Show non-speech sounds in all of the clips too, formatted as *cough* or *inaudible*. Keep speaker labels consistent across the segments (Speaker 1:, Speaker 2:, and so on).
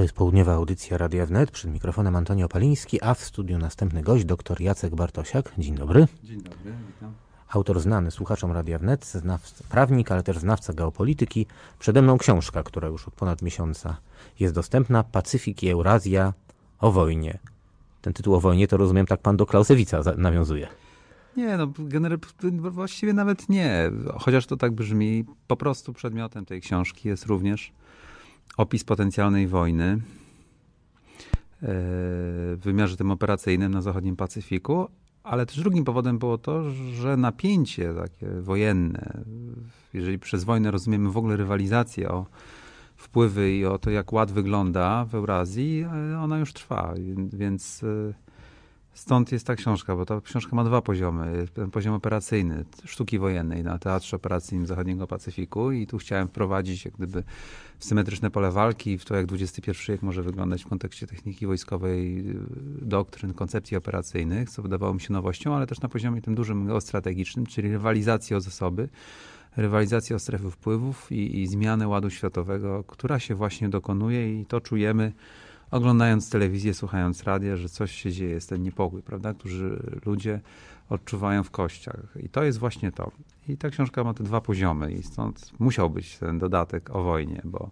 Speaker 1: To jest południowa audycja Radia Wnet. Przed mikrofonem Antonio Paliński, a w studiu następny gość, dr Jacek Bartosiak. Dzień dobry.
Speaker 2: Dzień dobry, witam.
Speaker 1: Autor znany słuchaczom Radia Wnet, znawca, prawnik, ale też znawca geopolityki. Przede mną książka, która już od ponad miesiąca jest dostępna. Pacyfik i Eurazja o wojnie. Ten tytuł o wojnie to rozumiem tak pan do Klausewica nawiązuje.
Speaker 2: Nie, no właściwie nawet nie. Chociaż to tak brzmi, po prostu przedmiotem tej książki jest również opis potencjalnej wojny e, w wymiarze tym operacyjnym na zachodnim Pacyfiku, ale też drugim powodem było to, że napięcie takie wojenne, jeżeli przez wojnę rozumiemy w ogóle rywalizację o wpływy i o to, jak ład wygląda w Eurazji, e, ona już trwa, więc e, Stąd jest ta książka, bo ta książka ma dwa poziomy. Ten Poziom operacyjny, sztuki wojennej na Teatrze Operacyjnym Zachodniego Pacyfiku i tu chciałem wprowadzić jak gdyby w symetryczne pole walki, w to jak XXI wiek może wyglądać w kontekście techniki wojskowej, doktryn, koncepcji operacyjnych, co wydawało mi się nowością, ale też na poziomie tym dużym geostrategicznym, czyli rywalizacji o zasoby, rywalizacji o strefy wpływów i, i zmianę ładu światowego, która się właśnie dokonuje i to czujemy oglądając telewizję, słuchając radia, że coś się dzieje, jest ten niepokój, prawda, którzy ludzie odczuwają w kościach. I to jest właśnie to. I ta książka ma te dwa poziomy i stąd musiał być ten dodatek o wojnie, bo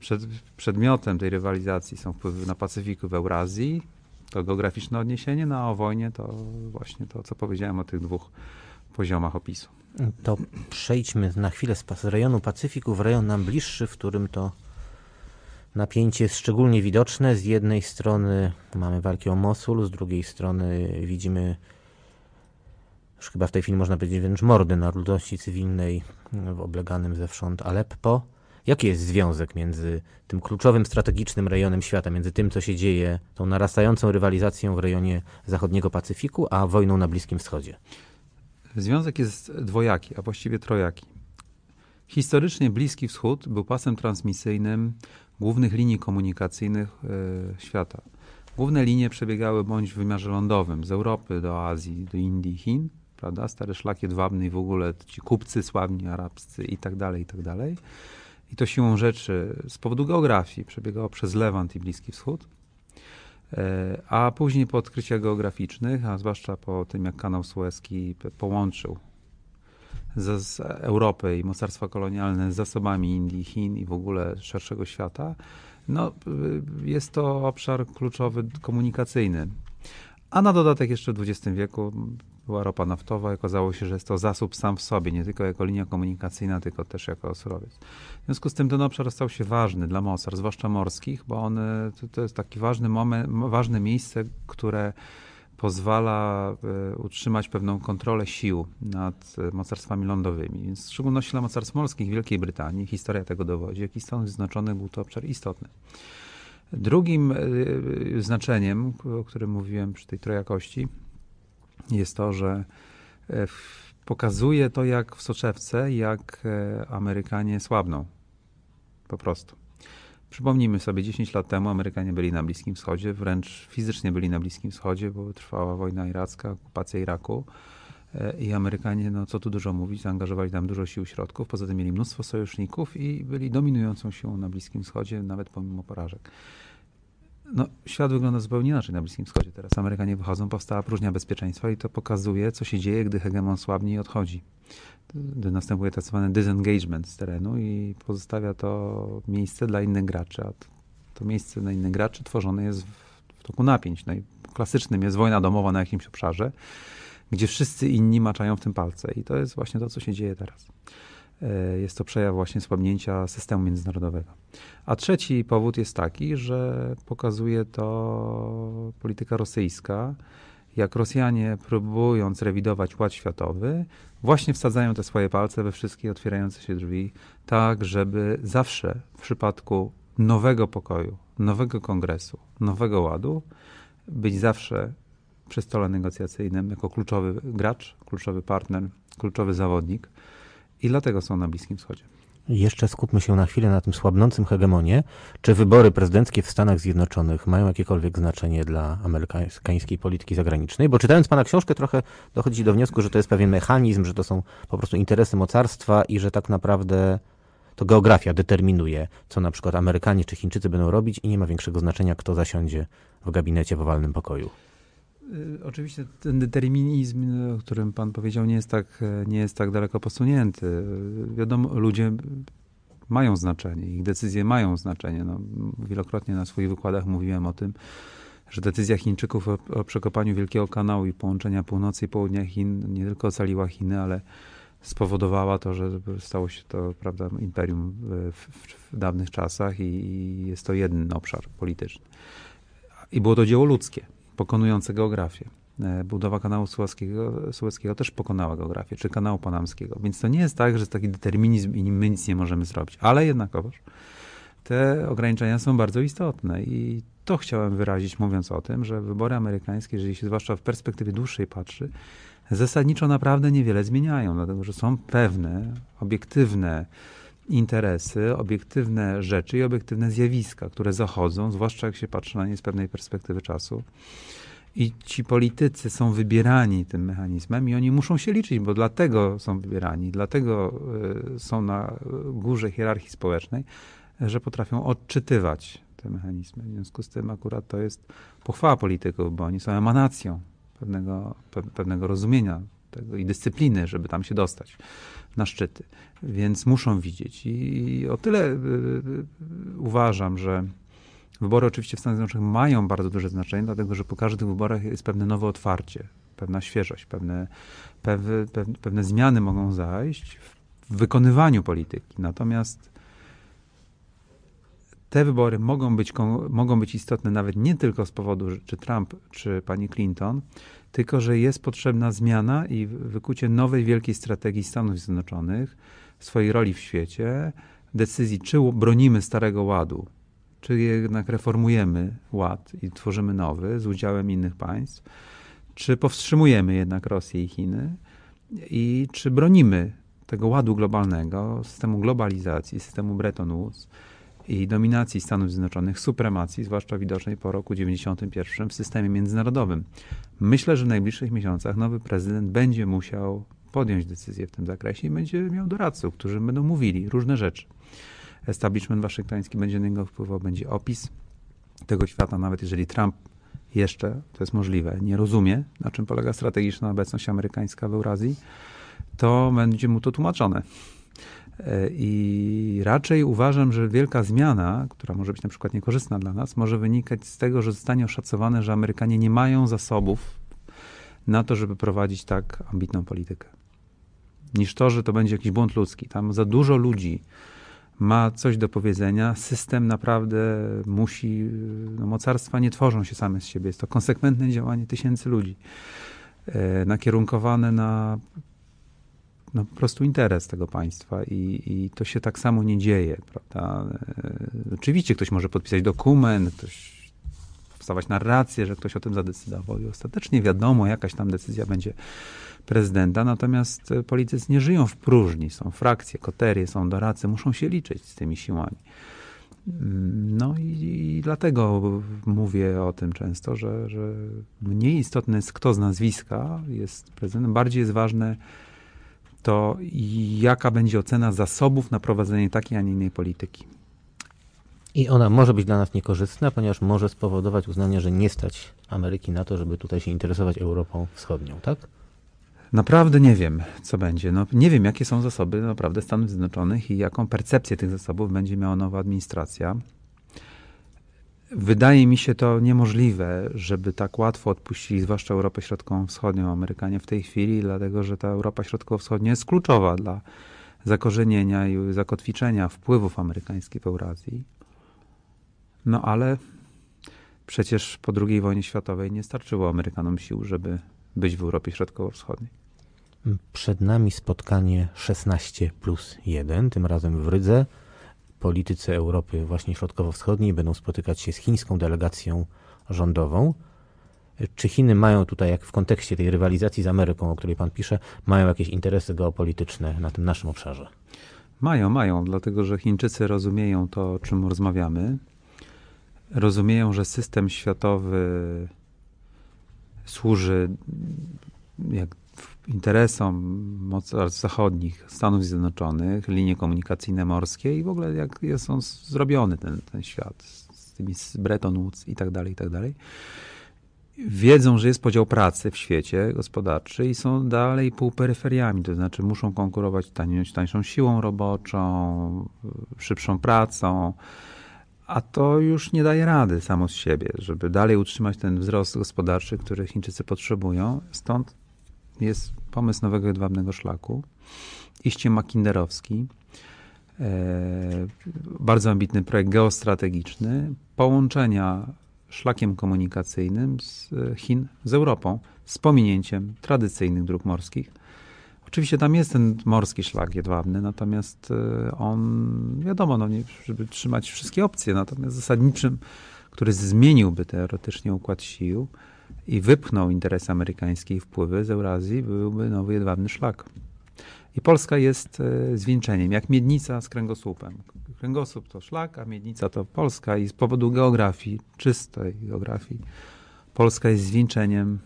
Speaker 2: przed, przedmiotem tej rywalizacji są wpływy na Pacyfiku, w Eurazji, to geograficzne odniesienie, no a o wojnie to właśnie to, co powiedziałem o tych dwóch poziomach opisu.
Speaker 1: To przejdźmy na chwilę z rejonu Pacyfiku w rejon nam bliższy, w którym to Napięcie jest szczególnie widoczne. Z jednej strony mamy walki o Mosul, z drugiej strony widzimy już chyba w tej chwili można powiedzieć wręcz mordy na ludności cywilnej w obleganym zewsząd Aleppo. Jaki jest związek między tym kluczowym strategicznym rejonem świata, między tym, co się dzieje, tą narastającą rywalizacją w rejonie zachodniego Pacyfiku, a wojną na Bliskim Wschodzie? Związek jest dwojaki, a
Speaker 2: właściwie trojaki. Historycznie Bliski Wschód był pasem transmisyjnym głównych linii komunikacyjnych e, świata. Główne linie przebiegały bądź w wymiarze lądowym, z Europy do Azji, do Indii, Chin, prawda? Stare szlaki jedwabny i w ogóle ci kupcy sławni arabscy i tak dalej, i tak dalej. I to siłą rzeczy z powodu geografii przebiegało przez Lewant i Bliski Wschód. E, a później po odkryciach geograficznych, a zwłaszcza po tym, jak kanał Suezki połączył z, z Europy i mocarstwa kolonialne z zasobami Indii, Chin i w ogóle szerszego świata, no, y, jest to obszar kluczowy komunikacyjny. A na dodatek jeszcze w XX wieku była ropa naftowa i okazało się, że jest to zasób sam w sobie, nie tylko jako linia komunikacyjna, tylko też jako surowiec. W związku z tym ten obszar stał się ważny dla mocarstw, zwłaszcza morskich, bo on y, to, to jest taki ważny moment, ważne miejsce, które pozwala e, utrzymać pewną kontrolę sił nad e, mocarstwami lądowymi. Więc w szczególności dla mocarstw morskich Wielkiej Brytanii historia tego dowodzi, jak i Stanów Zjednoczonych był to obszar istotny. Drugim e, znaczeniem, o którym mówiłem przy tej trojakości, jest to, że pokazuje to, jak w soczewce, jak Amerykanie słabną. Po prostu. Przypomnijmy sobie, 10 lat temu Amerykanie byli na Bliskim Wschodzie, wręcz fizycznie byli na Bliskim Wschodzie, bo trwała wojna iracka, okupacja Iraku. E, I Amerykanie, no co tu dużo mówić, zaangażowali tam dużo sił środków, poza tym mieli mnóstwo sojuszników i byli dominującą siłą na Bliskim Wschodzie, nawet pomimo porażek. No, świat wygląda zupełnie inaczej na Bliskim Wschodzie. Teraz Amerykanie wychodzą, powstała próżnia bezpieczeństwa i to pokazuje, co się dzieje, gdy hegemon słabnie i odchodzi. Gdy następuje tak zwany disengagement z terenu i pozostawia to miejsce dla innych graczy, a to, to miejsce dla innych graczy tworzone jest w, w toku napięć. No klasycznym jest wojna domowa na jakimś obszarze, gdzie wszyscy inni maczają w tym palce i to jest właśnie to, co się dzieje teraz. E, jest to przejaw właśnie słabnięcia systemu międzynarodowego. A trzeci powód jest taki, że pokazuje to polityka rosyjska, jak Rosjanie, próbując rewidować ład światowy, właśnie wsadzają te swoje palce we wszystkie otwierające się drzwi, tak żeby zawsze w przypadku nowego pokoju, nowego kongresu, nowego ładu, być zawsze przy stole negocjacyjnym jako kluczowy gracz, kluczowy partner, kluczowy zawodnik. I dlatego są
Speaker 1: na Bliskim Wschodzie. Jeszcze skupmy się na chwilę na tym słabnącym hegemonie. Czy wybory prezydenckie w Stanach Zjednoczonych mają jakiekolwiek znaczenie dla amerykańskiej polityki zagranicznej? Bo czytając pana książkę trochę dochodzi do wniosku, że to jest pewien mechanizm, że to są po prostu interesy mocarstwa i że tak naprawdę to geografia determinuje, co na przykład Amerykanie czy Chińczycy będą robić i nie ma większego znaczenia, kto zasiądzie w gabinecie w owalnym pokoju.
Speaker 2: Y, oczywiście ten determinizm, y, o którym Pan powiedział, nie jest tak, y, nie jest tak daleko posunięty. Wiadomo, ludzie mają znaczenie, ich decyzje mają znaczenie. No, wielokrotnie na swoich wykładach mówiłem o tym, że decyzja Chińczyków o, o przekopaniu Wielkiego Kanału i połączenia północy i południa Chin nie tylko ocaliła Chiny, ale spowodowała to, że stało się to prawda, imperium w, w, w dawnych czasach i, i jest to jeden obszar polityczny. I było to dzieło ludzkie pokonujące geografię. E, budowa kanału słoweńskiego też pokonała geografię, czy kanału panamskiego. Więc to nie jest tak, że jest taki determinizm i my nic nie możemy zrobić. Ale jednakowoż te ograniczenia są bardzo istotne i to chciałem wyrazić, mówiąc o tym, że wybory amerykańskie, jeżeli się zwłaszcza w perspektywie dłuższej patrzy, zasadniczo naprawdę niewiele zmieniają, dlatego że są pewne, obiektywne, interesy, obiektywne rzeczy i obiektywne zjawiska, które zachodzą, zwłaszcza jak się patrzy na nie z pewnej perspektywy czasu. I ci politycy są wybierani tym mechanizmem i oni muszą się liczyć, bo dlatego są wybierani, dlatego y, są na górze hierarchii społecznej, że potrafią odczytywać te mechanizmy. W związku z tym akurat to jest pochwała polityków, bo oni są emanacją pewnego, pewnego rozumienia tego i dyscypliny, żeby tam się dostać na szczyty. Więc muszą widzieć. I o tyle y, y, y, uważam, że wybory oczywiście w Stanach Zjednoczonych mają bardzo duże znaczenie, dlatego że po każdych wyborach jest pewne nowe otwarcie, pewna świeżość, pewne, pewne, pewne zmiany mogą zajść w wykonywaniu polityki. Natomiast te wybory mogą być, mogą być istotne nawet nie tylko z powodu, czy Trump, czy pani Clinton, tylko że jest potrzebna zmiana i wykucie nowej wielkiej strategii Stanów Zjednoczonych, swojej roli w świecie, decyzji, czy bronimy Starego Ładu, czy jednak reformujemy ład i tworzymy nowy z udziałem innych państw, czy powstrzymujemy jednak Rosję i Chiny i czy bronimy tego ładu globalnego, systemu globalizacji, systemu Bretton Woods i dominacji Stanów Zjednoczonych, supremacji, zwłaszcza widocznej po roku 1991 w systemie międzynarodowym. Myślę, że w najbliższych miesiącach nowy prezydent będzie musiał podjąć decyzję w tym zakresie i będzie miał doradców, którzy będą mówili różne rzeczy. Establishment waszyngtoński będzie na niego wpływał, będzie opis tego świata, nawet jeżeli Trump jeszcze, to jest możliwe, nie rozumie, na czym polega strategiczna obecność amerykańska w Eurazji, to będzie mu to tłumaczone. E, I raczej uważam, że wielka zmiana, która może być na przykład niekorzystna dla nas, może wynikać z tego, że zostanie oszacowane, że Amerykanie nie mają zasobów na to, żeby prowadzić tak ambitną politykę. Niż to, że to będzie jakiś błąd ludzki. Tam za dużo ludzi ma coś do powiedzenia. System naprawdę musi, no, mocarstwa nie tworzą się same z siebie. Jest to konsekwentne działanie tysięcy ludzi e, nakierunkowane na no, po prostu interes tego państwa i, i to się tak samo nie dzieje, prawda? E, oczywiście ktoś może podpisać dokument, ktoś powstawać narracje, że ktoś o tym zadecydował i ostatecznie wiadomo, jakaś tam decyzja będzie prezydenta, natomiast e, politycy nie żyją w próżni, są frakcje, koterie, są doradcy, muszą się liczyć z tymi siłami. Mm, no i, i, dlatego mówię o tym często, że, że mniej istotne jest kto z nazwiska jest prezydentem, bardziej jest ważne, to jaka będzie ocena
Speaker 1: zasobów na prowadzenie takiej, a nie innej polityki? I ona może być dla nas niekorzystna, ponieważ może spowodować uznanie, że nie stać Ameryki na to, żeby tutaj się interesować Europą Wschodnią, tak? Naprawdę nie wiem, co będzie. No, nie wiem, jakie są zasoby naprawdę Stanów
Speaker 2: Zjednoczonych i jaką percepcję tych zasobów będzie miała nowa administracja. Wydaje mi się to niemożliwe, żeby tak łatwo odpuścili, zwłaszcza Europę Środkowo-Wschodnią, Amerykanie w tej chwili, dlatego że ta Europa Środkowo-Wschodnia jest kluczowa dla zakorzenienia i zakotwiczenia wpływów amerykańskich w Eurazji. No ale przecież po II wojnie światowej nie starczyło Amerykanom sił, żeby być w Europie Środkowo-Wschodniej.
Speaker 1: Przed nami spotkanie 16 plus 1, tym razem w Rydze politycy Europy właśnie środkowo-wschodniej będą spotykać się z chińską delegacją rządową. Czy Chiny mają tutaj, jak w kontekście tej rywalizacji z Ameryką, o której pan pisze, mają jakieś interesy geopolityczne na tym naszym obszarze?
Speaker 2: Mają, mają, dlatego że Chińczycy rozumieją to, o czym rozmawiamy. Rozumieją, że system światowy służy jak interesom mocarstw zachodnich, Stanów Zjednoczonych, linie komunikacyjne morskie i w ogóle jak jest on zrobiony ten, ten świat z tymi z Bretton Woods i tak dalej, i tak dalej. Wiedzą, że jest podział pracy w świecie gospodarczy i są dalej półperyferiami, to znaczy muszą konkurować tań, tańszą siłą roboczą, szybszą pracą, a to już nie daje rady samo z siebie, żeby dalej utrzymać ten wzrost gospodarczy, który Chińczycy potrzebują. Stąd jest pomysł nowego jedwabnego szlaku. Iście Makinderowski, e, bardzo ambitny projekt geostrategiczny, połączenia szlakiem komunikacyjnym z e, Chin z Europą, z pominięciem tradycyjnych dróg morskich. Oczywiście tam jest ten morski szlak jedwabny, natomiast e, on, wiadomo, no nie, żeby trzymać wszystkie opcje, natomiast zasadniczym, który zmieniłby teoretycznie układ sił, i wypchnął interesy amerykańskie i wpływy z Eurazji, byłby nowy jedwabny szlak. I Polska jest e, zwieńczeniem, jak miednica z kręgosłupem. Kręgosłup to szlak, a miednica to Polska i z powodu geografii, czystej geografii, Polska jest zwieńczeniem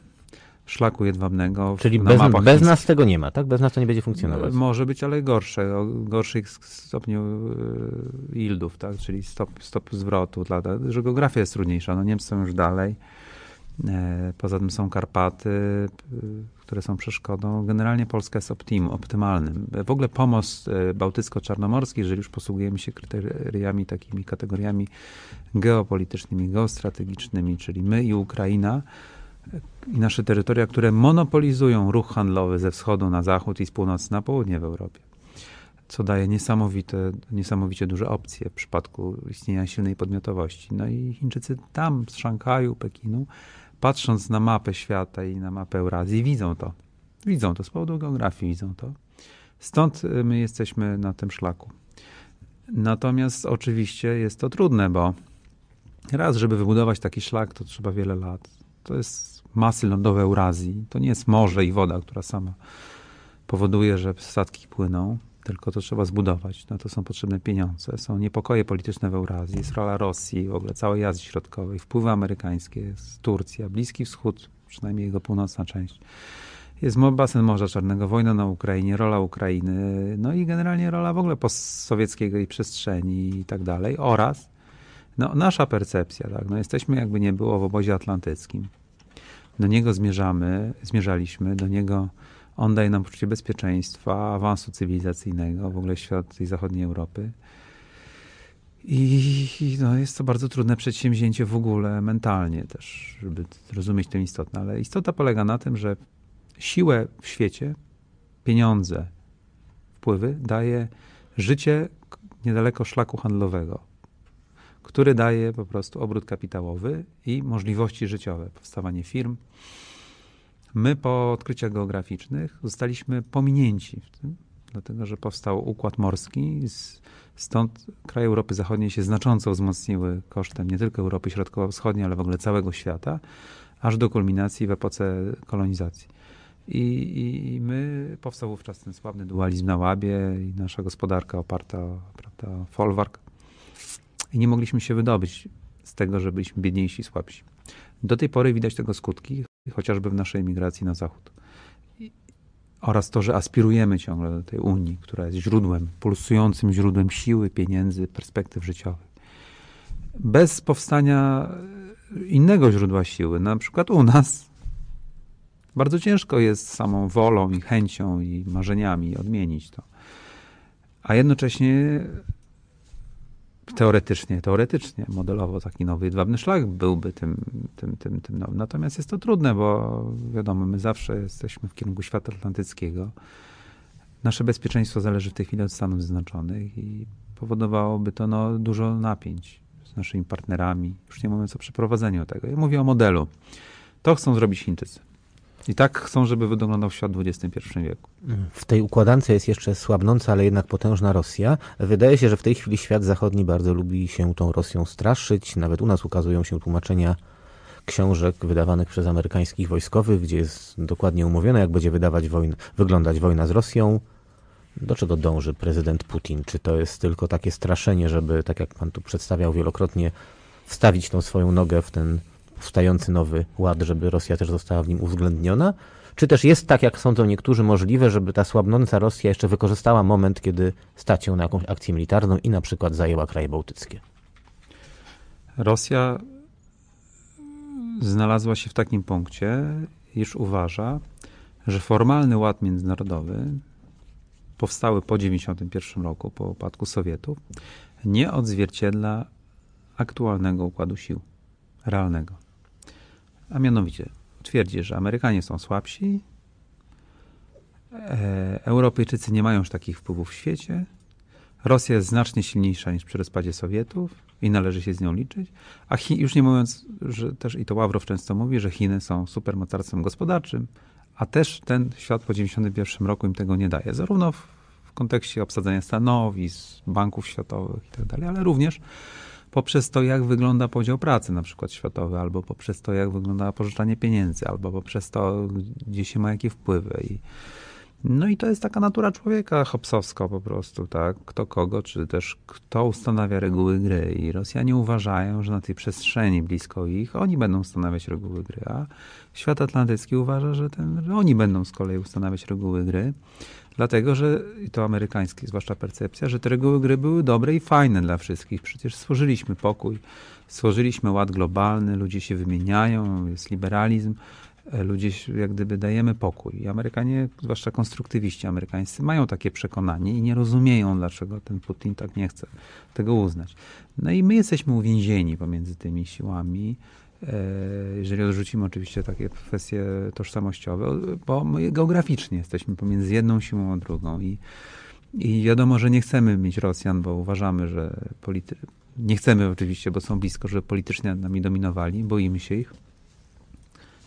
Speaker 2: szlaku
Speaker 1: jedwabnego. Czyli bez, bez nas tego nie ma, tak? Bez nas to nie będzie funkcjonować.
Speaker 2: E, może być, ale gorsze, o gorszych stopniu e, yieldów, tak? Czyli stop, stop zwrotu. Dla, że geografia jest trudniejsza. No Niemcy są już dalej. E, poza tym są Karpaty, które są przeszkodą. Generalnie Polska jest optim, optymalnym. W ogóle pomost e, bałtycko-czarnomorski, jeżeli już posługujemy się kryteriami, takimi kategoriami geopolitycznymi, geostrategicznymi, czyli my i Ukraina, i nasze terytoria, które monopolizują ruch handlowy ze wschodu na zachód i z północy na południe w Europie, co daje niesamowite, niesamowicie duże opcje w przypadku istnienia silnej podmiotowości. No i Chińczycy tam, z Szanghaju, Pekinu, patrząc na mapę świata i na mapę Eurazji, widzą to. Widzą to z powodu geografii, widzą to. Stąd y, my jesteśmy na tym szlaku. Natomiast oczywiście jest to trudne, bo raz, żeby wybudować taki szlak, to trzeba wiele lat. To jest masy lądowe Eurazji. To nie jest morze i woda, która sama powoduje, że statki płyną tylko to trzeba zbudować. Na to są potrzebne pieniądze. Są niepokoje polityczne w Eurazji, jest rola Rosji, w ogóle całej Azji Środkowej, wpływy amerykańskie, jest Turcja, Bliski Wschód, przynajmniej jego północna część. Jest basen Morza Czarnego, wojna na Ukrainie, rola Ukrainy, no i generalnie rola w ogóle postsowieckiego i przestrzeni i tak dalej, oraz no, nasza percepcja, tak, no, jesteśmy jakby nie było w obozie atlantyckim. Do niego zmierzamy, zmierzaliśmy, do niego on daje nam poczucie bezpieczeństwa, awansu cywilizacyjnego w ogóle świat tej zachodniej Europy. I, no, jest to bardzo trudne przedsięwzięcie w ogóle mentalnie też, żeby rozumieć tę istotę. Ale istota polega na tym, że siłę w świecie, pieniądze, wpływy daje życie niedaleko szlaku handlowego, który daje po prostu obrót kapitałowy i możliwości życiowe, powstawanie firm. My po odkryciach geograficznych zostaliśmy pominięci w tym, dlatego że powstał układ morski. Stąd kraje Europy Zachodniej się znacząco wzmocniły kosztem nie tylko Europy Środkowo-Wschodniej, ale w ogóle całego świata, aż do kulminacji w epoce kolonizacji. I, I, my powstał wówczas ten sławny dualizm na łabie i nasza gospodarka oparta prawda, o folwark. I nie mogliśmy się wydobyć z tego, że byliśmy biedniejsi i słabsi. Do tej pory widać tego skutki, chociażby w naszej migracji na zachód. Oraz to, że aspirujemy ciągle do tej Unii, która jest źródłem, pulsującym źródłem siły, pieniędzy, perspektyw życiowych. Bez powstania e, innego źródła siły, na przykład u nas, bardzo ciężko jest samą wolą i chęcią i marzeniami odmienić to. A jednocześnie teoretycznie, teoretycznie, modelowo taki nowy jedwabny szlak byłby tym, tym, tym, tym nowym. Natomiast jest to trudne, bo wiadomo, my zawsze jesteśmy w kierunku świata atlantyckiego. Nasze bezpieczeństwo zależy w tej chwili od Stanów Zjednoczonych i powodowałoby to no, dużo napięć z naszymi partnerami, już nie mówiąc o przeprowadzeniu tego. Ja mówię o modelu. To chcą zrobić Chińczycy. I tak chcą, żeby wyglądał świat w
Speaker 1: XXI wieku. W tej układance jest jeszcze słabnąca, ale jednak potężna Rosja. Wydaje się, że w tej chwili świat zachodni bardzo lubi się tą Rosją straszyć. Nawet u nas ukazują się tłumaczenia książek wydawanych przez amerykańskich wojskowych, gdzie jest dokładnie umówione, jak będzie wydawać wojn, wyglądać wojna z Rosją. Do czego dąży prezydent Putin? Czy to jest tylko takie straszenie, żeby, tak jak pan tu przedstawiał wielokrotnie, wstawić tą swoją nogę w ten powstający nowy ład, żeby Rosja też została w nim uwzględniona? Czy też jest tak, jak sądzą niektórzy, możliwe, żeby ta słabnąca Rosja jeszcze wykorzystała moment, kiedy stać ją na jakąś akcję militarną i na przykład zajęła kraje bałtyckie?
Speaker 2: Rosja znalazła się w takim punkcie, iż uważa, że formalny ład międzynarodowy powstały po 1991 roku, po upadku Sowietów, nie odzwierciedla aktualnego układu sił, realnego. A mianowicie twierdzi, że Amerykanie są słabsi, e, Europejczycy nie mają już takich wpływów w świecie, Rosja jest znacznie silniejsza niż przy rozpadzie Sowietów i należy się z nią liczyć, a Chi, już nie mówiąc, że też i to Ławrow często mówi, że Chiny są supermocarstwem gospodarczym, a też ten świat po 1991 roku im tego nie daje. Zarówno w, w kontekście obsadzenia stanowisk, banków światowych itd., tak ale również poprzez to, jak wygląda podział pracy na przykład światowy, albo poprzez to, jak wygląda pożyczanie pieniędzy, albo poprzez to, gdzie się ma jakie wpływy. I, no i to jest taka natura człowieka hopsowska po prostu, tak? Kto kogo, czy też kto ustanawia reguły gry. I Rosjanie uważają, że na tej przestrzeni blisko ich oni będą ustanawiać reguły gry, a świat atlantycki uważa, że ten, że oni będą z kolei ustanawiać reguły gry. Dlatego, że i to amerykańskie, zwłaszcza percepcja, że te reguły gry były dobre i fajne dla wszystkich. Przecież stworzyliśmy pokój, stworzyliśmy ład globalny, ludzie się wymieniają, jest liberalizm, e, ludzie jak gdyby dajemy pokój. I Amerykanie, zwłaszcza konstruktywiści amerykańscy, mają takie przekonanie i nie rozumieją, dlaczego ten Putin tak nie chce tego uznać. No i my jesteśmy uwięzieni pomiędzy tymi siłami. E, jeżeli odrzucimy oczywiście takie kwestie tożsamościowe, bo my geograficznie jesteśmy pomiędzy jedną siłą a drugą i, i wiadomo, że nie chcemy mieć Rosjan, bo uważamy, że polity... nie chcemy oczywiście, bo są blisko, że politycznie nami dominowali, boimy się ich.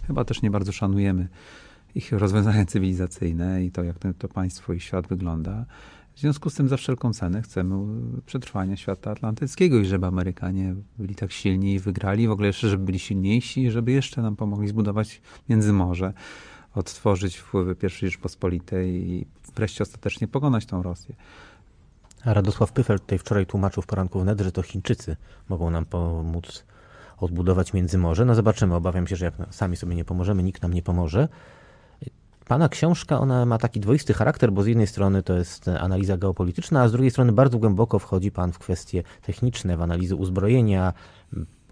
Speaker 2: Chyba też nie bardzo szanujemy ich rozwiązania *laughs* cywilizacyjne i to, jak to, to państwo i świat wygląda. W związku z tym za wszelką cenę chcemy przetrwania świata atlantyckiego i żeby Amerykanie byli tak silni i wygrali, w ogóle jeszcze, żeby byli silniejsi i żeby jeszcze nam pomogli zbudować Międzymorze, odtworzyć
Speaker 1: wpływy I Rzeczpospolitej i wreszcie ostatecznie pokonać tą Rosję. A Radosław Pyfel tutaj wczoraj tłumaczył w poranku wnet, że to Chińczycy mogą nam pomóc odbudować Międzymorze. No zobaczymy, obawiam się, że jak sami sobie nie pomożemy, nikt nam nie pomoże. Pana książka, ona ma taki dwoisty charakter, bo z jednej strony to jest e, analiza geopolityczna, a z drugiej strony bardzo głęboko wchodzi Pan w kwestie techniczne, w analizy uzbrojenia.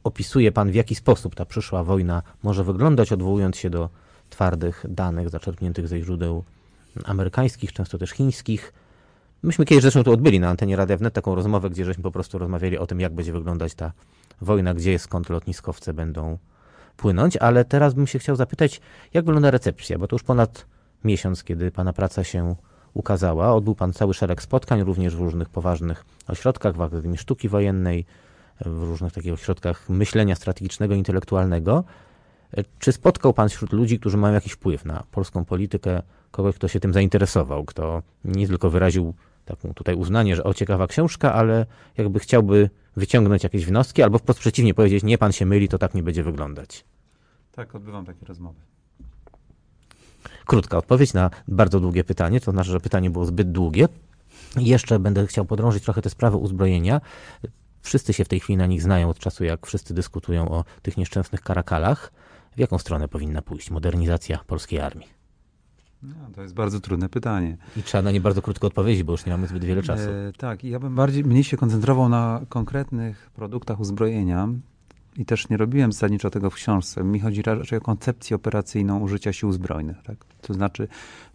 Speaker 1: Opisuje Pan, w jaki sposób ta przyszła wojna może wyglądać, odwołując się do twardych danych zaczerpniętych ze źródeł amerykańskich, często też chińskich. Myśmy kiedyś zresztą tu odbyli na antenie Radia Wnet taką rozmowę, gdzie żeśmy po prostu rozmawiali o tym, jak będzie wyglądać ta wojna, gdzie jest skąd lotniskowce będą płynąć, ale teraz bym się chciał zapytać, jak wygląda recepcja, bo to już ponad miesiąc, kiedy Pana praca się ukazała. Odbył Pan cały szereg spotkań, również w różnych poważnych ośrodkach, w Akademii Sztuki Wojennej, w różnych takich ośrodkach myślenia strategicznego, intelektualnego. Czy spotkał Pan wśród ludzi, którzy mają jakiś wpływ na polską politykę, kogoś, kto się tym zainteresował, kto nie tylko wyraził taką tutaj uznanie, że o ciekawa książka, ale jakby chciałby wyciągnąć jakieś wnioski, albo wprost przeciwnie powiedzieć, nie, pan się myli, to tak nie będzie wyglądać.
Speaker 2: Tak, odbywam takie rozmowy.
Speaker 1: Krótka odpowiedź na bardzo długie pytanie, to znaczy, że pytanie było zbyt długie. Jeszcze będę chciał podrążyć trochę te sprawy uzbrojenia. Wszyscy się w tej chwili na nich znają od czasu, jak wszyscy dyskutują o tych nieszczęsnych karakalach. W jaką stronę powinna pójść modernizacja polskiej armii? No, to jest bardzo trudne pytanie. I trzeba na nie bardzo krótko odpowiedzieć, bo już nie mamy zbyt wiele e, czasu. E,
Speaker 2: tak, ja bym bardziej, mniej się koncentrował na konkretnych produktach uzbrojenia i też nie robiłem zasadniczo tego w książce. Mi chodzi raczej o koncepcję operacyjną użycia sił zbrojnych. Tak? To znaczy,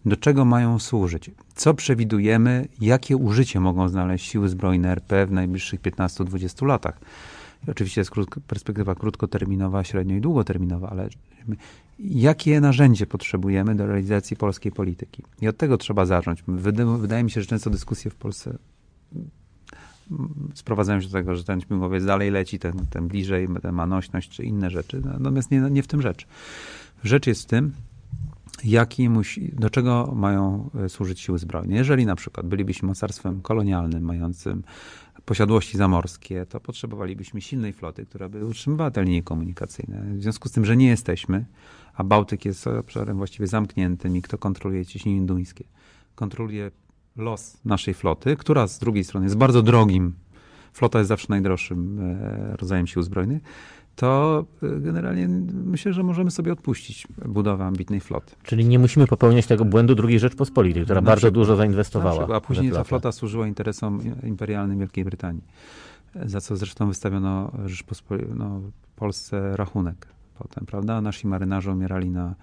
Speaker 2: do czego mają służyć, co przewidujemy, jakie użycie mogą znaleźć siły zbrojne RP w najbliższych 15-20 latach. Oczywiście jest krótko, perspektywa krótkoterminowa, średnio i długoterminowa, ale jakie narzędzie potrzebujemy do realizacji polskiej polityki? I od tego trzeba zacząć. Wydaje mi się, że często dyskusje w Polsce sprowadzają się do tego, że ten śmigłowiec dalej leci, ten, ten bliżej, ten ma nośność czy inne rzeczy. Natomiast nie, nie w tym rzecz. Rzecz jest w tym, jaki musi, do czego mają e, służyć siły zbrojne. Jeżeli na przykład bylibyśmy mocarstwem kolonialnym, mającym posiadłości zamorskie, to potrzebowalibyśmy silnej floty, która by utrzymywała te linie komunikacyjne. W związku z tym, że nie jesteśmy, a Bałtyk jest obszarem właściwie zamkniętym i kto kontroluje ciśnienie duńskie, kontroluje los naszej floty, która z drugiej strony jest bardzo drogim, flota jest zawsze najdroższym e, rodzajem sił zbrojnych, to e, generalnie myślę, że możemy sobie odpuścić budowę ambitnej floty.
Speaker 1: Czyli nie musimy popełniać tego błędu drugiej Rzeczpospolitej, która na bardzo przykład, dużo zainwestowała. Przykład, a później ta
Speaker 2: flota służyła interesom imperialnym Wielkiej Brytanii, za co zresztą wystawiono no, Polsce rachunek potem, prawda? Nasi marynarze umierali na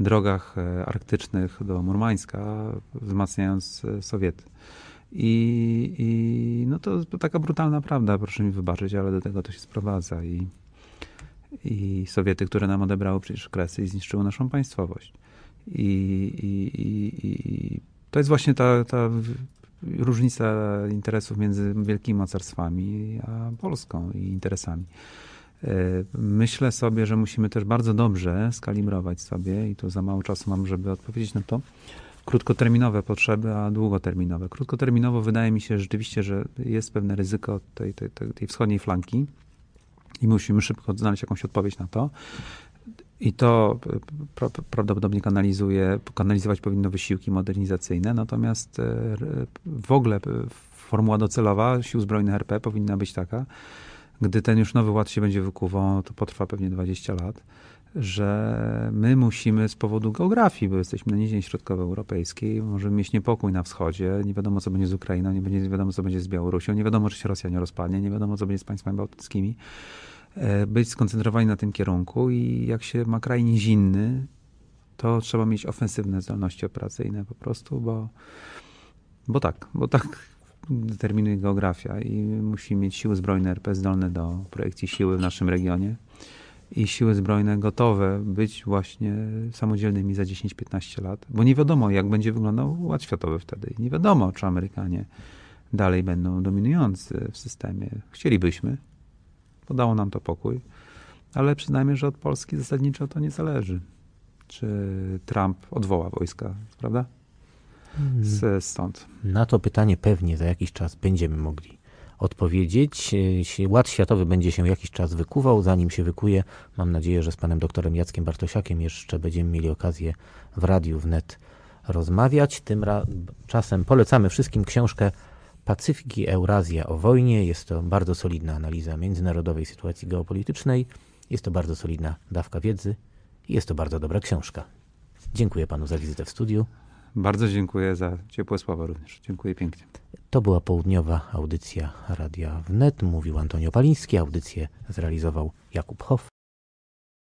Speaker 2: drogach e, arktycznych do Murmańska, wzmacniając e, Sowiety. I, I, no to, to taka brutalna prawda, proszę mi wybaczyć, ale do tego to się sprowadza. I, i Sowiety, które nam odebrały przecież kresy i zniszczyły naszą państwowość. I, i, i, i to jest właśnie ta, ta różnica interesów między wielkimi mocarstwami a Polską i interesami. E, myślę sobie, że musimy też bardzo dobrze skalibrować sobie, i to za mało czasu mam, żeby odpowiedzieć na to, krótkoterminowe potrzeby, a długoterminowe. Krótkoterminowo wydaje mi się rzeczywiście, że jest pewne ryzyko tej, tej, tej wschodniej flanki, i musimy szybko znaleźć jakąś odpowiedź na to. I to prawdopodobnie kanalizuje, kanalizować powinno wysiłki modernizacyjne, natomiast e, w ogóle e, formuła docelowa sił zbrojnych RP powinna być taka, gdy ten już nowy ład się będzie wykuwał, to potrwa pewnie 20 lat że my musimy z powodu geografii, bo jesteśmy na niźnie środkowoeuropejskiej, możemy mieć niepokój na wschodzie, nie wiadomo co będzie z Ukrainą, nie, wiadomo co będzie z Białorusią, nie wiadomo czy się Rosja nie rozpadnie, nie wiadomo co będzie z państwami bałtyckimi. E, być skoncentrowani na tym kierunku i jak się ma kraj nizinny, to trzeba mieć ofensywne zdolności operacyjne po prostu, bo, bo tak, bo tak determinuje geografia i musi mieć siły zbrojne RP zdolne do projekcji siły w naszym regionie i siły zbrojne gotowe być właśnie samodzielnymi za 10-15 lat, bo nie wiadomo, jak będzie wyglądał ład światowy wtedy. Nie wiadomo, czy Amerykanie dalej będą dominujący w systemie. Chcielibyśmy, dało nam to pokój, ale przyznajmy, że od Polski zasadniczo to nie zależy. Czy Trump odwoła
Speaker 1: wojska, prawda? Z, mhm. stąd. Na to pytanie pewnie za jakiś czas będziemy mogli odpowiedzieć. E, Ład światowy będzie się jakiś czas wykuwał. Zanim się wykuje, mam nadzieję, że z panem doktorem Jackiem Bartosiakiem jeszcze będziemy mieli okazję w radiu wnet rozmawiać. Tymczasem polecamy wszystkim książkę Pacyfiki Eurazja o wojnie. Jest to bardzo solidna analiza międzynarodowej sytuacji geopolitycznej. Jest to bardzo solidna dawka wiedzy i jest to bardzo dobra książka. Dziękuję panu za wizytę w studiu. Bardzo dziękuję za ciepłe słowa również. Dziękuję pięknie. To była południowa audycja Radia Wnet. Mówił Antonio Paliński. Audycję zrealizował Jakub Hof.